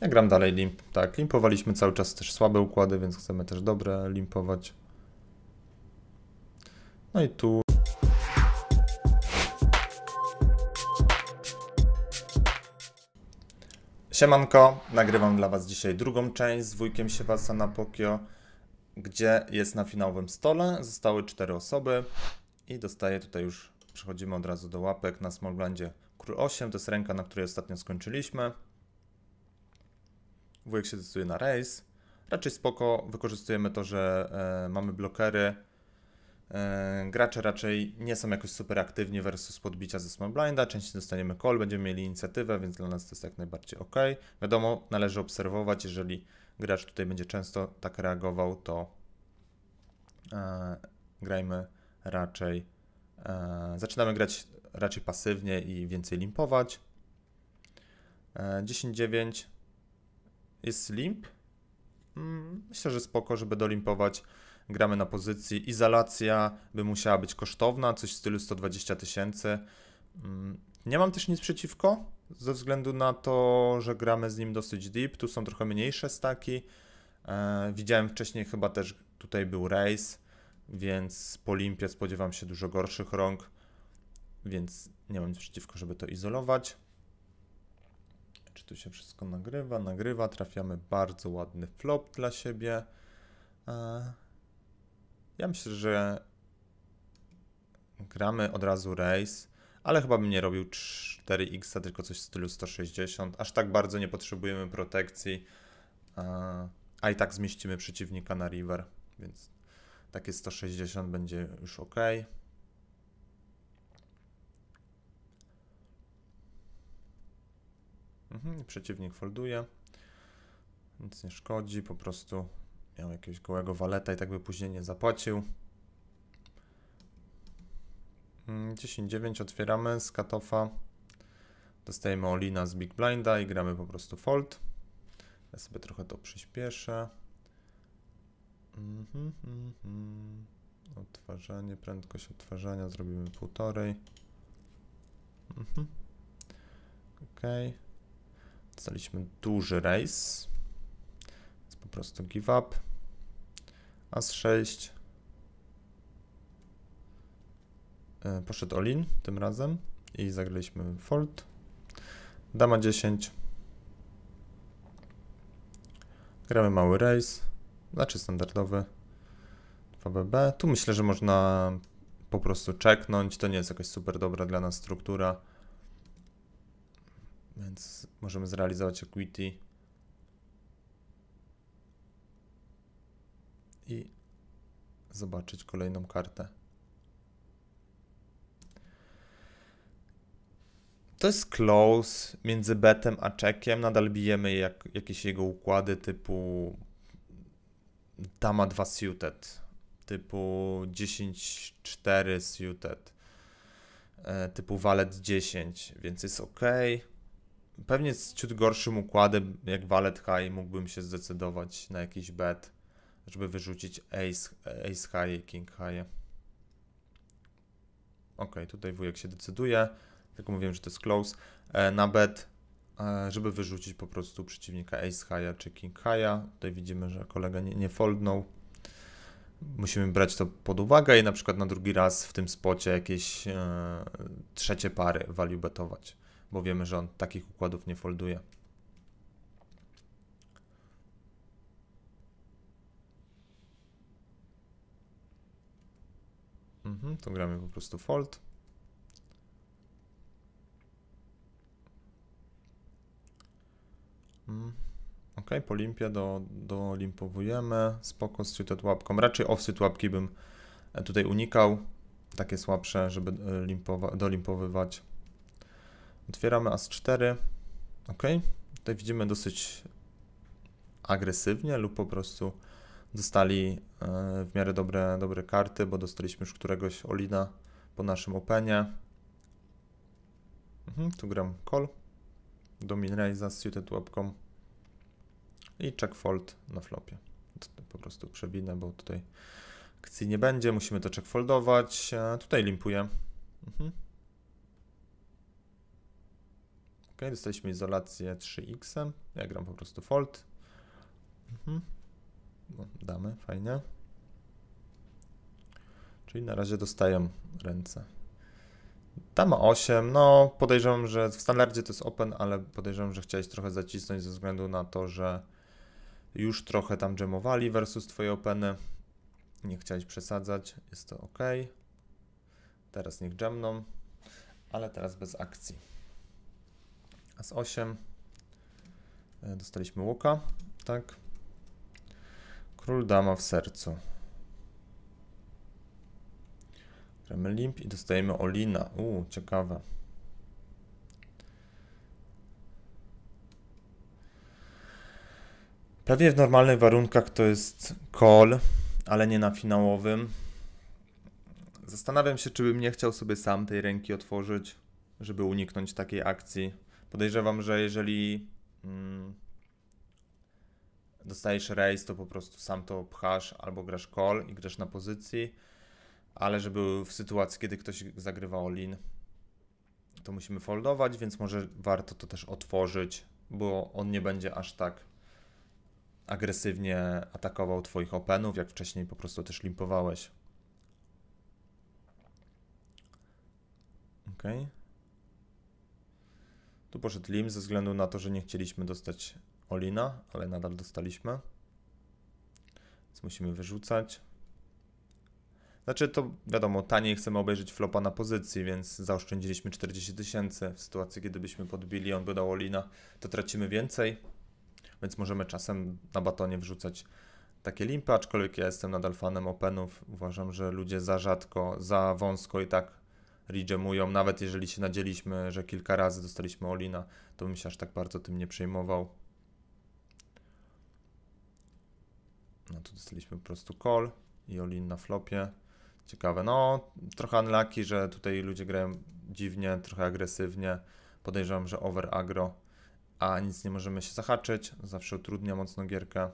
ja gram dalej limp. Tak, limpowaliśmy cały czas też słabe układy, więc chcemy też dobre limpować. No i tu... Siemanko, nagrywam dla Was dzisiaj drugą część z wujkiem Siewasa na Pokio, gdzie jest na finałowym stole, zostały cztery osoby i dostaję tutaj już, przechodzimy od razu do łapek na Smoglandzie Król 8, to jest ręka, na której ostatnio skończyliśmy. Wujek się decyduje na race. Raczej spoko, wykorzystujemy to, że e, mamy blokery. E, gracze raczej nie są jakoś super aktywni versus podbicia ze small blinda. Częściej dostaniemy call, będziemy mieli inicjatywę, więc dla nas to jest jak najbardziej ok. Wiadomo, należy obserwować, jeżeli gracz tutaj będzie często tak reagował, to e, grajmy raczej. E, zaczynamy grać raczej pasywnie i więcej limpować. E, 10-9 jest limp. Mm, myślę, że spoko, żeby dolimpować. Gramy na pozycji. Izolacja by musiała być kosztowna, coś w stylu 120 tysięcy. Mm, nie mam też nic przeciwko, ze względu na to, że gramy z nim dosyć deep. Tu są trochę mniejsze staki. E, widziałem wcześniej chyba też tutaj był race, więc po limpie spodziewam się dużo gorszych rąk, więc nie mam nic przeciwko, żeby to izolować. Czy tu się wszystko nagrywa? Nagrywa, trafiamy bardzo ładny flop dla siebie. E, ja myślę, że gramy od razu race, ale chyba bym nie robił 4x, tylko coś w stylu 160. Aż tak bardzo nie potrzebujemy protekcji, e, a i tak zmieścimy przeciwnika na river, więc takie 160 będzie już ok. Mhm, przeciwnik folduje. Nic nie szkodzi, po prostu miał jakiegoś gołego waleta i tak by później nie zapłacił. 10-9 mm, otwieramy z katofa. Dostajemy Olina z Big Blinda i gramy po prostu fold. Ja sobie trochę to przyspieszę. Mm -hmm, mm -hmm. Odtwarzanie, prędkość odtwarzania zrobimy półtorej. Mhm. Okej. Okay. Dostaliśmy duży race. Więc po prostu give up. As 6. E, poszedł Olin tym razem i zagraliśmy fold. Dama 10. Gramy mały race, znaczy standardowy 2BB. Tu myślę, że można po prostu czeknąć. To nie jest jakaś super dobra dla nas struktura. Więc możemy zrealizować equity. I zobaczyć kolejną kartę. To jest close między betem a checkiem. Nadal bijemy jak, jakieś jego układy typu dama 2 suited, typu 10-4 suited, e, typu walet 10, więc jest ok pewnie z ciut gorszym układem jak Valet High mógłbym się zdecydować na jakiś bet, żeby wyrzucić Ace, Ace High i King High. Ok, tutaj wujek się decyduje, tylko mówiłem, że to jest close. E, na bet, e, żeby wyrzucić po prostu przeciwnika Ace High czy King High. Tutaj widzimy, że kolega nie, nie foldnął. Musimy brać to pod uwagę i na przykład na drugi raz w tym spocie jakieś e, trzecie pary value betować bo wiemy, że on takich układów nie folduje. Mhm, to gramy po prostu fold. Mm, ok, po limpie do, dolimpowujemy. Spoko z suited łapką. Raczej offset łapki bym e, tutaj unikał. Takie słabsze, żeby e, dolimpowywać. Otwieramy as 4. Ok. Tutaj widzimy dosyć agresywnie lub po prostu dostali e, w miarę dobre, dobre karty, bo dostaliśmy już któregoś Olina po naszym openie. Mhm, tu gram call. Dominraiza z suited łapką. I check fold na flopie. po prostu przewinę, bo tutaj akcji nie będzie. Musimy to check foldować. E, tutaj limpuję. Mhm. Ok, dostaliśmy izolację 3x. Ja gram po prostu fold. Mhm. No, damy, fajnie. Czyli na razie dostają ręce. Dama 8, no podejrzewam, że w standardzie to jest open, ale podejrzewam, że chciałeś trochę zacisnąć ze względu na to, że już trochę tam jamowali versus twoje openy. Nie chciałeś przesadzać, jest to ok. Teraz niech jamną, ale teraz bez akcji z 8 e, dostaliśmy łuka, tak. Król dama w sercu. Gramy limp i dostajemy Olina. Uuu, ciekawe. Pewnie w normalnych warunkach to jest call, ale nie na finałowym. Zastanawiam się, czy bym nie chciał sobie sam tej ręki otworzyć, żeby uniknąć takiej akcji. Podejrzewam, że jeżeli mm, dostajesz rejs, to po prostu sam to pchasz albo grasz call i grasz na pozycji, ale żeby w sytuacji, kiedy ktoś zagrywa all-in, to musimy foldować, więc może warto to też otworzyć, bo on nie będzie aż tak agresywnie atakował twoich openów, jak wcześniej po prostu też limpowałeś. Okej. Okay. Tu poszedł Lim ze względu na to, że nie chcieliśmy dostać Olina, ale nadal dostaliśmy. Więc musimy wyrzucać. Znaczy to wiadomo, taniej chcemy obejrzeć flopa na pozycji, więc zaoszczędziliśmy 40 tysięcy. W sytuacji, kiedy byśmy podbili, on by dał Olina, to tracimy więcej. Więc możemy czasem na batonie wrzucać takie limpy, aczkolwiek ja jestem nadal fanem openów. Uważam, że ludzie za rzadko, za wąsko i tak rejemują. nawet jeżeli się nadzieliśmy, że kilka razy dostaliśmy Olina, to bym się aż tak bardzo tym nie przejmował. No tu dostaliśmy po prostu call i Olin na flopie. Ciekawe, no trochę unlucky, że tutaj ludzie grają dziwnie, trochę agresywnie. Podejrzewam, że over agro, a nic nie możemy się zahaczyć. Zawsze utrudnia mocno gierkę.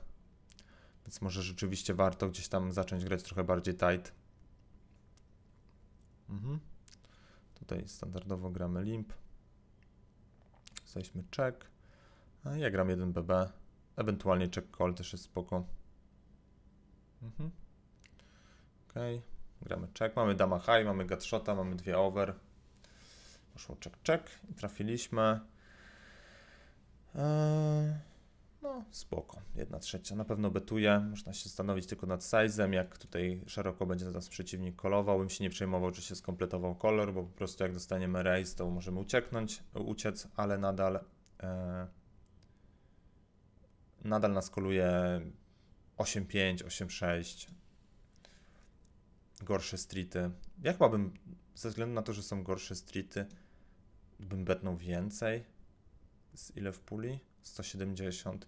Więc może rzeczywiście warto gdzieś tam zacząć grać trochę bardziej tight. Mhm. Tutaj standardowo gramy limp. Jesteśmy check. Ja gram 1bb. Ewentualnie check call też jest spoko. Mhm. Gramy check. Mamy dama high, mamy gutshota, mamy dwie over. Poszło check check i trafiliśmy. Eee... No, spoko. Jedna trzecia. Na pewno betuje. Można się zastanowić tylko nad sizem, jak tutaj szeroko będzie nas przeciwnik kolował. Bym się nie przejmował, czy się skompletował kolor, bo po prostu jak dostaniemy race, to możemy ucieknąć, uciec, ale nadal e, nadal nas koluje 8.5, 8.6 gorsze streety. Ja chyba bym, ze względu na to, że są gorsze streety, bym betnął więcej. Z ile w puli? 170.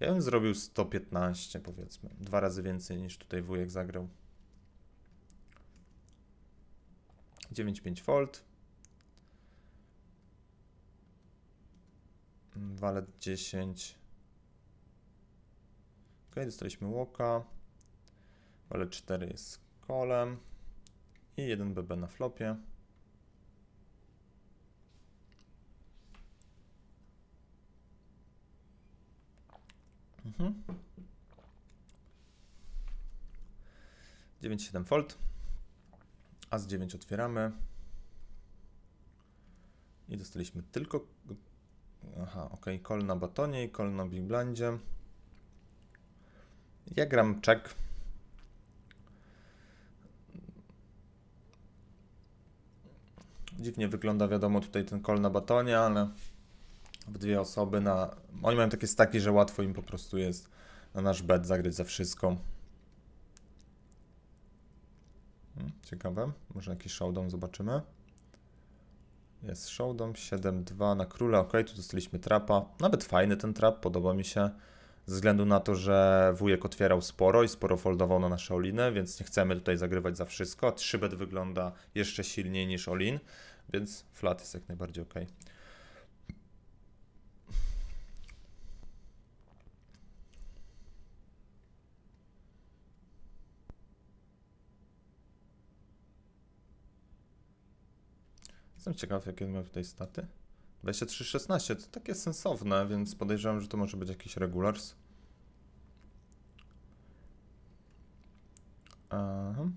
Ja bym zrobił 115 powiedzmy. Dwa razy więcej niż tutaj wujek zagrał. 9,5 V. Walet 10. Ok, dostaliśmy łoka. Walet 4 jest kolem. I 1 BB na flopie. 9,7 mhm. volt. A z 9 otwieramy. I dostaliśmy tylko. Aha, ok. Kol na batonie i kol na big blindzie. Ja gram check. Dziwnie wygląda, wiadomo, tutaj ten kol na batonie, ale w dwie osoby na... Oni mają takie staki, że łatwo im po prostu jest na nasz bet zagrać za wszystko. Hmm, ciekawe. Może jakiś showdown zobaczymy. Jest showdown 7-2 na króla. Ok, tu dostaliśmy trapa. Nawet fajny ten trap, podoba mi się. Ze względu na to, że wujek otwierał sporo i sporo foldował na nasze oliny, więc nie chcemy tutaj zagrywać za wszystko. 3 bet wygląda jeszcze silniej niż olin, więc flat jest jak najbardziej ok. Jestem ciekaw, jakie miał tutaj staty. 23-16, to takie sensowne, więc podejrzewam, że to może być jakiś regulars. Aha.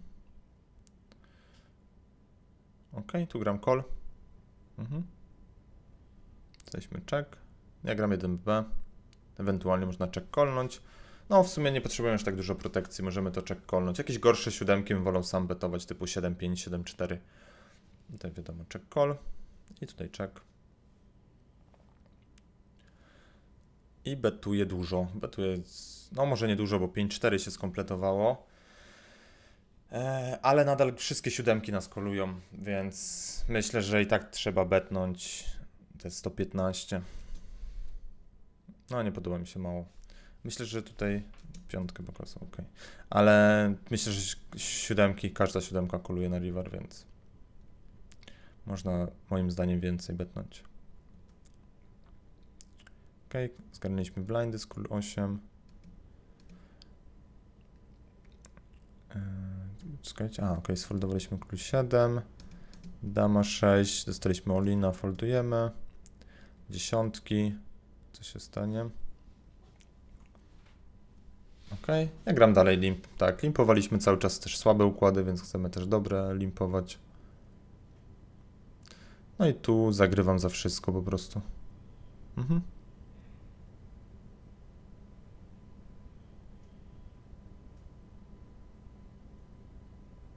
Ok, tu gram call. Mhm. check. Ja gram 1B. Ewentualnie można check callnąć. No, w sumie nie potrzebujemy już tak dużo protekcji, możemy to check callnąć. Jakieś gorsze siódemki bym wolał sam betować, typu 7-5, 7-4. Tutaj wiadomo check call i tutaj check. I betuje dużo. Betuje, no może nie dużo, bo 5-4 się skompletowało. E, ale nadal wszystkie siódemki nas kolują, więc myślę, że i tak trzeba betnąć te 115. No nie podoba mi się mało. Myślę, że tutaj piątkę pokazał, ok. Ale myślę, że siódemki, każda siódemka koluje na river, więc można moim zdaniem więcej betnąć. Ok, zgarnęliśmy blindy z król 8. Eee, czekajcie, a ok, sfoldowaliśmy król 7. Dama 6, dostaliśmy Olina, foldujemy. Dziesiątki, co się stanie? Ok, ja gram dalej limp, tak, limpowaliśmy cały czas też słabe układy, więc chcemy też dobre limpować. No i tu zagrywam za wszystko po prostu. Mhm.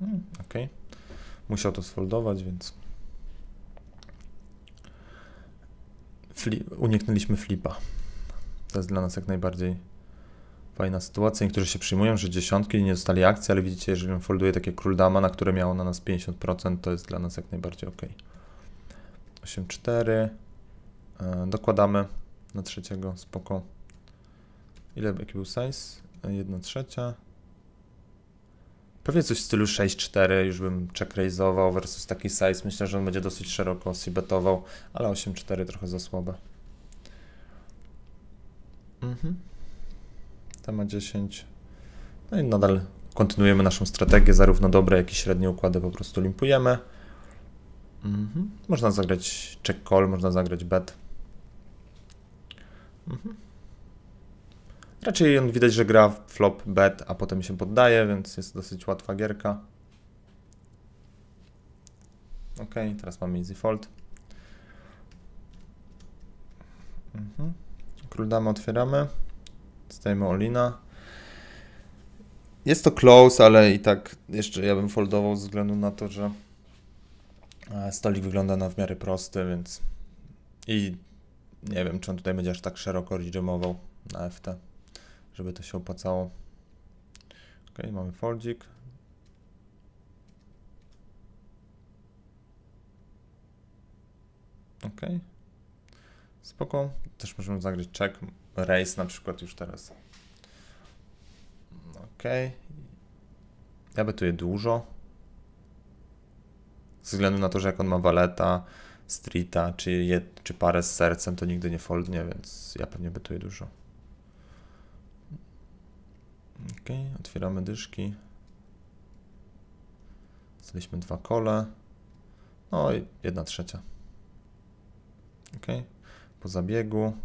Mm, okej. ok. Musiał to sfoldować, więc... Fli uniknęliśmy flipa. To jest dla nas jak najbardziej fajna sytuacja. Niektórzy się przyjmują, że dziesiątki nie dostali akcji, ale widzicie, jeżeli on folduje takie król dama, na które miało na nas 50%, to jest dla nas jak najbardziej ok. 84. E, dokładamy na trzeciego, spoko. Ile jaki był size? 1 trzecia. Pewnie coś w stylu 6-4 już bym checkraise'ował versus taki size. Myślę, że on będzie dosyć szeroko sibetował, ale 8-4 trochę za słabe. Mhm. Ta 10. No i nadal kontynuujemy naszą strategię, zarówno dobre jak i średnie układy po prostu limpujemy. Mhm. Można zagrać check call, można zagrać bet. Mhm. Raczej on widać, że gra flop bet, a potem się poddaje, więc jest dosyć łatwa gierka. Ok, teraz mamy easy fold. Mhm. Król damy otwieramy. Stajemy Olina. Jest to close, ale i tak jeszcze ja bym foldował ze względu na to, że Stolik wygląda na w miarę prosty, więc i nie wiem, czy on tutaj będzie aż tak szeroko redeemował na FT, żeby to się opłacało. Ok, mamy foldzik. Ok. Spoko. Też możemy zagrać check. Race na przykład już teraz. Ok. Ja jest dużo ze względu na to, że jak on ma waleta, streeta, czy, je, czy parę z sercem, to nigdy nie foldnie, więc ja pewnie betuję dużo. Ok, otwieramy dyszki. Zdaliśmy dwa kole. No i jedna trzecia. Ok, po zabiegu.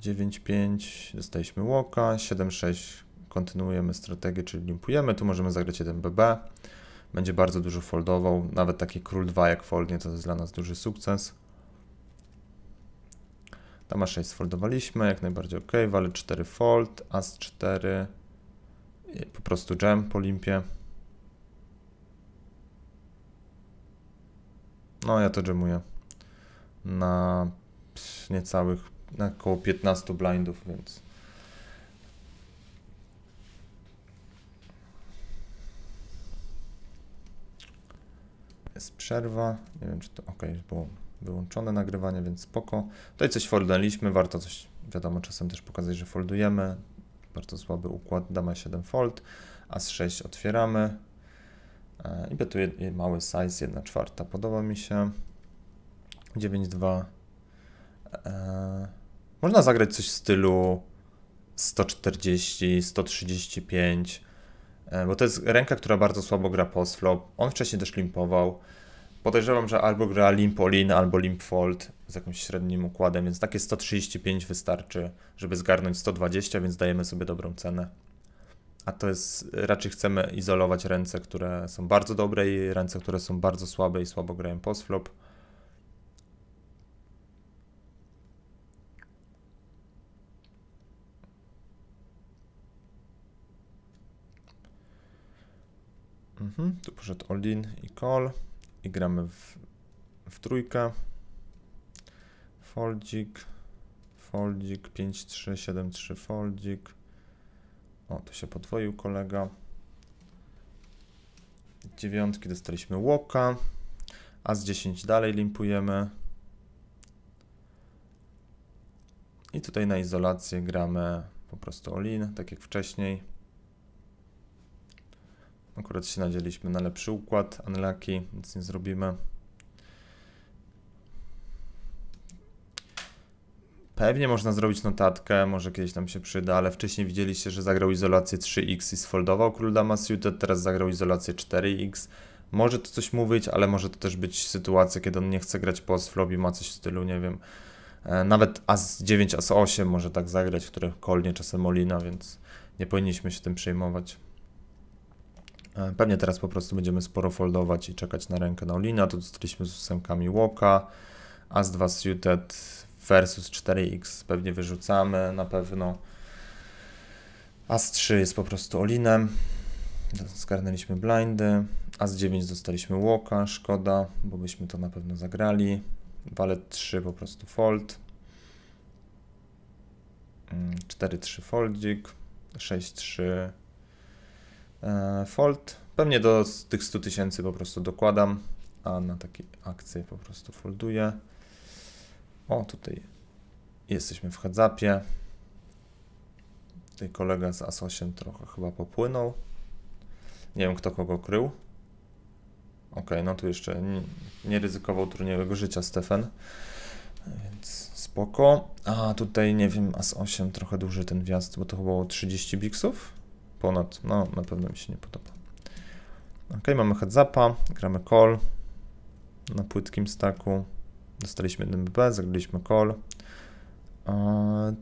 Dziewięć pięć, dostaliśmy łoka, siedem sześć kontynuujemy strategię, czyli limpujemy, tu możemy zagrać 1BB, będzie bardzo dużo foldował, nawet taki król 2 jak foldnie to jest dla nas duży sukces. Dama 6 foldowaliśmy, jak najbardziej ok, wale 4 fold, as 4, po prostu jam po limpie. No ja to jamuję na niecałych, na około 15 blindów, więc Jest przerwa. Nie wiem, czy to ok, było wyłączone nagrywanie, więc spoko. Tutaj coś foldaliśmy, warto coś, wiadomo, czasem też pokazać, że foldujemy. Bardzo słaby układ, dama 7 fold, a z 6 otwieramy. E, I tu mały size, 1 czwarta, podoba mi się. 9-2. E, można zagrać coś w stylu 140, 135, E, bo to jest ręka, która bardzo słabo gra post flop. On wcześniej też limpował. Podejrzewam, że albo gra limp all albo limp fold z jakimś średnim układem, więc takie 135 wystarczy, żeby zgarnąć 120, więc dajemy sobie dobrą cenę. A to jest, raczej chcemy izolować ręce, które są bardzo dobre i ręce, które są bardzo słabe i słabo grają post flop. Mhm, tu poszedł olin i call i gramy w, w trójkę. Foldzik, foldzik, 5373 foldzik. O, tu się podwoił kolega. Dziewiątki dostaliśmy łoka, a z 10 dalej limpujemy. I tutaj na izolację gramy po prostu all-in, tak jak wcześniej. Akurat się nadzieliśmy na lepszy układ. Unlucky, nic nie zrobimy. Pewnie można zrobić notatkę, może kiedyś nam się przyda, ale wcześniej widzieliście, że zagrał izolację 3x i sfoldował król dama suited, teraz zagrał izolację 4x. Może to coś mówić, ale może to też być sytuacja, kiedy on nie chce grać po flop ma coś w stylu, nie wiem, e, nawet as 9, as 8 może tak zagrać, które kolnie czasem Molina, więc nie powinniśmy się tym przejmować. E, pewnie teraz po prostu będziemy sporo foldować i czekać na rękę na Naolina. To dostaliśmy z ósemkami Łoka. As-2 suited versus 4x pewnie wyrzucamy na pewno. As-3 jest po prostu Olinem. Zgarnęliśmy blindy. As-9 dostaliśmy Łoka, szkoda, bo byśmy to na pewno zagrali. Walet 3 po prostu fold. 4-3 mm, foldzik. 6-3 E, fold. Pewnie do tych 100 tysięcy po prostu dokładam, a na takie akcje po prostu folduję. O, tutaj jesteśmy w headzapie. Tutaj kolega z As8 trochę chyba popłynął. Nie wiem, kto kogo krył. Ok, no tu jeszcze nie, ryzykował trudniejszego życia Stefan. Więc spoko. A tutaj nie wiem, As8 trochę duży ten wjazd, bo to chyba było 30 biksów ponad, no na pewno mi się nie podoba. Ok, mamy headzapa, gramy call na płytkim staku. Dostaliśmy 1 BB, zagraliśmy call. E,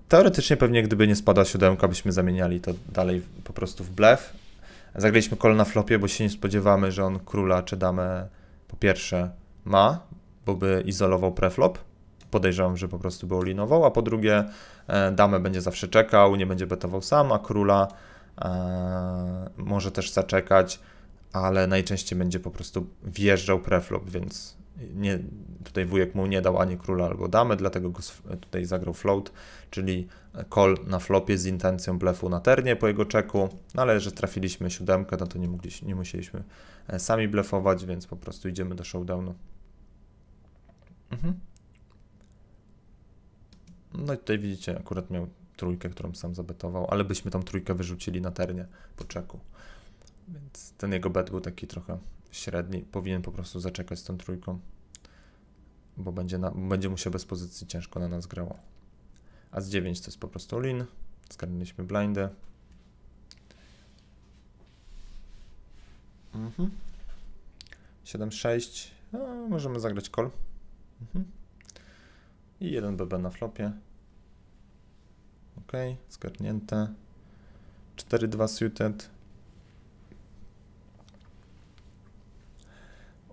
teoretycznie pewnie gdyby nie spada siódemka, byśmy zamieniali to dalej po prostu w blef. Zagraliśmy call na flopie, bo się nie spodziewamy, że on króla czy damę po pierwsze ma, bo by izolował preflop. Podejrzewam, że po prostu by olinował, a po drugie e, damę będzie zawsze czekał, nie będzie betował sam, a króla E, może też zaczekać, ale najczęściej będzie po prostu wjeżdżał preflop, więc nie, tutaj wujek mu nie dał ani króla albo damy, dlatego go tutaj zagrał float, czyli call na flopie z intencją blefu na ternie po jego czeku, no ale że trafiliśmy siódemkę, no to nie, mogliśmy, nie musieliśmy e, sami blefować, więc po prostu idziemy do showdownu. Mhm. No i tutaj widzicie, akurat miał trójkę, którą sam zabetował, ale byśmy tą trójkę wyrzucili na ternie po czeku. Więc ten jego bet był taki trochę średni. Powinien po prostu zaczekać z tą trójką, bo będzie, na, będzie mu się bez pozycji ciężko na nas grało. A z 9 to jest po prostu lin. Zgarnęliśmy blindę. Mhm. 7-6. No, możemy zagrać call. Mhm. I jeden BB na flopie. Ok, zgarnięte. 4-2 suited.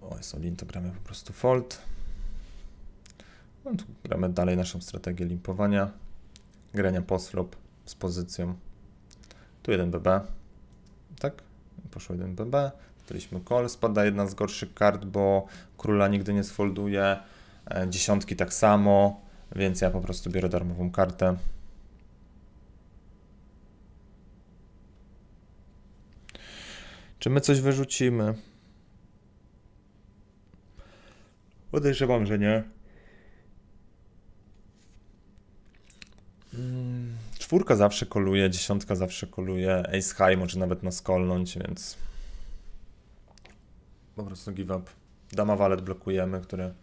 O, solin to gramy po prostu fold. No, tu gramy dalej naszą strategię limpowania. Grania poslop z pozycją. Tu 1 BB. Tak? Poszło 1 BB. Dostaliśmy call. Spada jedna z gorszych kart, bo króla nigdy nie sfolduje. E, dziesiątki tak samo, więc ja po prostu biorę darmową kartę. Czy my coś wyrzucimy? Podejrzewam, że nie. Mm, czwórka zawsze koluje, dziesiątka zawsze koluje, ace high może nawet nas kolnąć, więc... Po prostu give up. Dama walet blokujemy, które...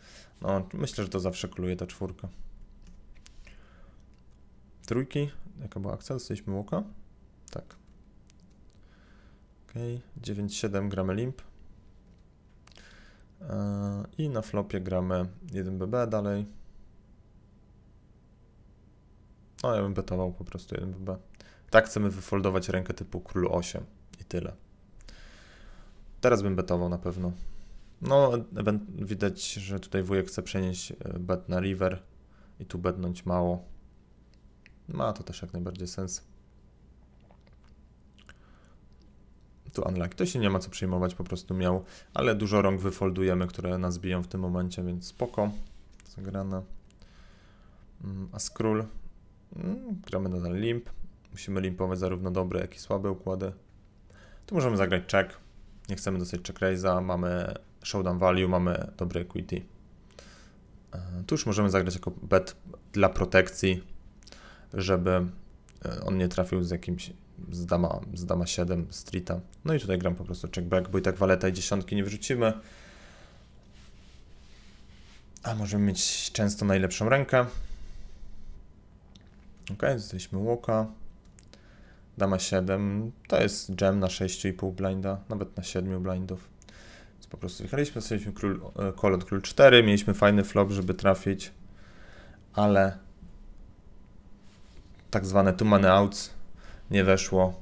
No, myślę, że to zawsze koluje ta czwórka. Trójki. Jaka była akcja? Dostaliśmy łoka? Tak. 9,7 gramy limp. E, I na flopie gramy 1BB dalej. No ja bym betował po prostu 1BB. Tak chcemy wyfoldować rękę typu król 8 i tyle. Teraz bym betował na pewno. No, widać, że tutaj wujek chce przenieść e, bet na river i tu betnąć mało. Ma to też jak najbardziej sens. tu unlock. To się nie ma co przejmować, po prostu miał, ale dużo rąk wyfoldujemy, które nas biją w tym momencie, więc spoko. Zagrane. Mm, a scroll. Mm, gramy nadal limp. Musimy limpować zarówno dobre, jak i słabe układy. Tu możemy zagrać check. Nie chcemy dostać check raise'a, mamy showdown value, mamy dobre equity. E, tu już możemy zagrać jako bet dla protekcji, żeby e, on nie trafił z jakimś z dama, z dama 7, streeta. No i tutaj gram po prostu checkback, bo i tak waleta i dziesiątki nie wrzucimy. A możemy mieć często najlepszą rękę. Ok, jesteśmy łoka. Dama 7, to jest gem na 6,5 blinda, nawet na 7 blindów. Więc po prostu wychaliśmy, dostaliśmy król, kol e, od król 4, mieliśmy fajny flop, żeby trafić, ale tak zwane two money outs nie weszło.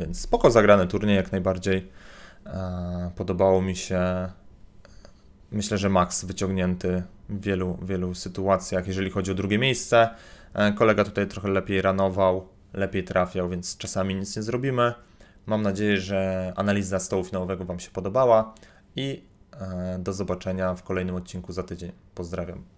Więc spoko zagrany turniej jak najbardziej. E, podobało mi się, myślę, że Max wyciągnięty w wielu, wielu sytuacjach, jeżeli chodzi o drugie miejsce. E, kolega tutaj trochę lepiej ranował, lepiej trafiał, więc czasami nic nie zrobimy. Mam nadzieję, że analiza stołu finałowego Wam się podobała i e, do zobaczenia w kolejnym odcinku za tydzień. Pozdrawiam.